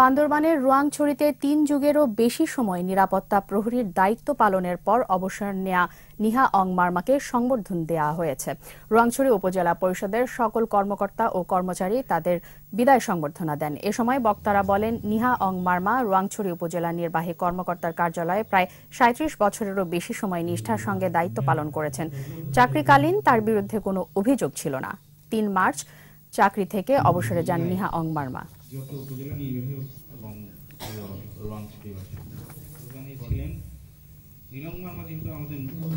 বান্দরবানের রোয়াংছড়িতে তিন যুগেরও বেশি সময় নিরাপত্তা প্রহরীর দায়িত্ব পালনের পর অবসর নেয়া নিহা অং মার্মাকে সংবর্ধন দেওয়া হয়েছে রুয়াংছড়ি উপজেলা পরিষদের সকল কর্মকর্তা ও কর্মচারী তাদের বিদায় সংবর্ধনা দেন এ সময় বক্তারা বলেন নিহা অং মার্মা রুয়াংছড়ি উপজেলা নির্বাহী কর্মকর্তার কার্যালয়ে প্রায় সাঁত্রিশ বছরেরও বেশি সময় নিষ্ঠার সঙ্গে দায়িত্ব পালন করেছেন চাকরিকালীন তার বিরুদ্ধে কোনো অভিযোগ ছিল না তিন মার্চ চাকরি থেকে অবসরে যান নিহা অং মার্মা